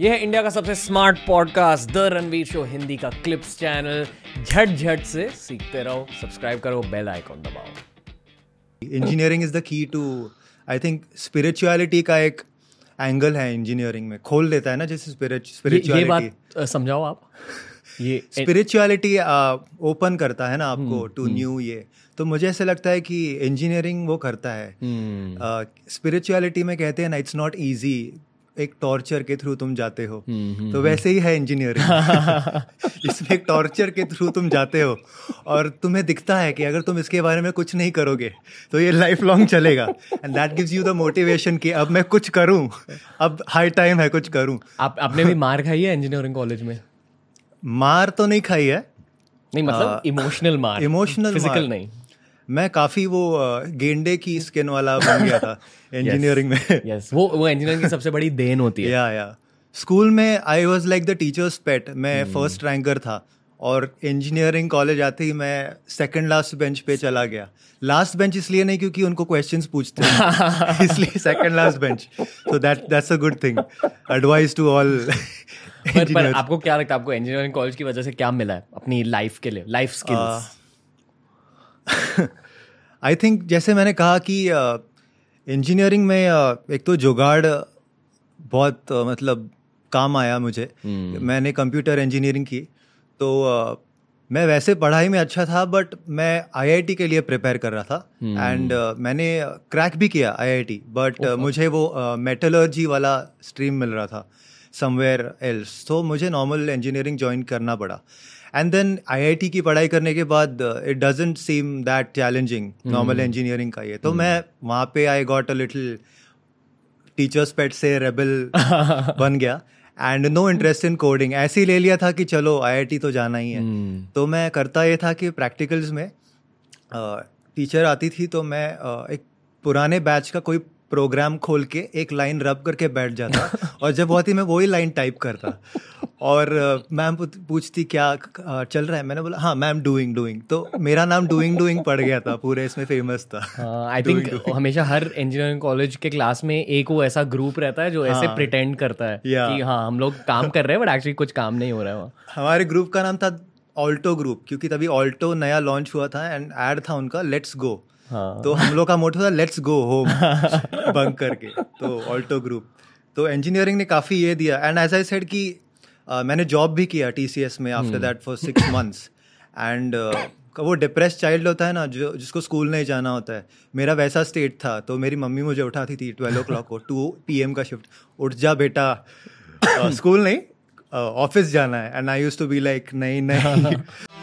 यह है इंडिया का सबसे smart podcast the Ranveer show Hindi का क्लिप्स चैनल झट झट से सीखते रहो सब्सक्राइब करो बेल आइकॉन दबाओ engineering is the key to I think spirituality का एक एंगल है इंजीनियरिंग में खोल देता है ना जैसे स्पिरिचुअलिटी ये बात समझाओ आप ये स्पिरिचुअलिटी ओपन करता है ना आपको टू हम्म, न्यू हम्म। ये तो मुझे ऐसा लगता है कि इंजीनियरिंग वो करता है स्पिरिचुअलिटी हम्म। uh, में कहते हैं ना इट्स नॉट ईजी एक टॉर्चर के थ्रू तुम जाते हो हम्म, हम्म, तो हम्म। वैसे ही है इंजीनियरिंग इसमें एक टॉर्चर के थ्रू तुम जाते हो और तुम्हें दिखता है कि अगर तुम इसके बारे में कुछ नहीं करोगे तो ये लाइफ लॉन्ग चलेगा and that gives you the motivation कि अब मैं कुछ करूं अब हाई टाइम है कुछ करूं आप आपने भी मार खाई है इंजीनियरिंग कॉलेज में मार तो नहीं खाई है नहीं मतलब इमोशनल मार इमोशनल फिजिकल नहीं मैं काफ़ी वो गेंडे की स्किन वाला बन गया था इंजीनियरिंग yes. में यस वो वो इंजीनियरिंग की सबसे बड़ी देन होती है या या स्कूल में I was like the teachers pet मैं फर्स्ट hmm. रैंकर था और इंजीनियरिंग कॉलेज आते ही मैं सेकंड लास्ट बेंच पे चला गया लास्ट बेंच इसलिए नहीं क्योंकि उनको क्वेश्चंस पूछते हैं इसलिए second last bench so that that's a good thing advice to all पर, पर आपको क्या लगता है आपको इंजीनियरिंग कॉलेज की वजह से क्या मिला है अपनी लाइफ के लिए लाइफ स्किल्स आई थिंक जैसे मैंने कहा कि इंजीनियरिंग uh, में uh, एक तो जुगाड़ बहुत uh, मतलब काम आया मुझे hmm. मैंने कंप्यूटर इंजीनियरिंग की तो uh, मैं वैसे पढ़ाई में अच्छा था बट मैं आईआईटी के लिए प्रिपेयर कर रहा था एंड hmm. uh, मैंने क्रैक भी किया आईआईटी बट uh, मुझे वो मेटलर्जी uh, वाला स्ट्रीम मिल रहा था समवेयर एल्स तो मुझे नॉर्मल इंजीनियरिंग ज्वाइन करना पड़ा एंड देन आई की पढ़ाई करने के बाद it doesn't seem that challenging normal engineering का ये तो hmm. मैं वहाँ पे I got a little teachers pet से रेबल बन गया and no interest in coding ऐसे ही ले लिया था कि चलो आई तो जाना ही है mm. तो मैं करता ये था कि प्रैक्टिकल्स में टीचर uh, आती थी तो मैं uh, एक पुराने बैच का कोई प्रोग्राम खोल के एक लाइन रब करके बैठ जाता और जब बहुत ही मैं वही लाइन टाइप करता और मैम पूछती क्या चल रहा है मैंने बोला हाँ मैम डूइंग डूइंग तो मेरा नाम डूइंग डूइंग पड़ गया था पूरे इसमें फेमस था आई थिंक हाँ, हमेशा हर इंजीनियरिंग कॉलेज के क्लास में एक वो ऐसा ग्रुप रहता है जो ऐसे प्रिटेंड हाँ। करता है कि हाँ हम लोग काम कर रहे हैं बट एक्चुअली कुछ काम नहीं हो रहा है हमारे ग्रुप का नाम था ऑल्टो ग्रुप क्योंकि तभी ऑल्टो नया लॉन्च हुआ था एंड एड था उनका लेट्स गो हाँ। तो हम लोग का मोटो था लेट्स गो होम बंक करके तो ऑल्टो ग्रुप तो इंजीनियरिंग ने काफ़ी ये दिया एंड एज आई सेड कि Uh, मैंने जॉब भी किया टी में after that for six months and वो डिप्रेस चाइल्ड होता है ना जो जिसको स्कूल नहीं जाना होता है मेरा वैसा स्टेट था तो मेरी मम्मी मुझे उठाती थी ट्वेल्व ओ क्लॉक को टू पी एम का शिफ्ट उठ जा बेटा स्कूल uh, नहीं ऑफिस uh, जाना है and I use to be like नहीं नहीं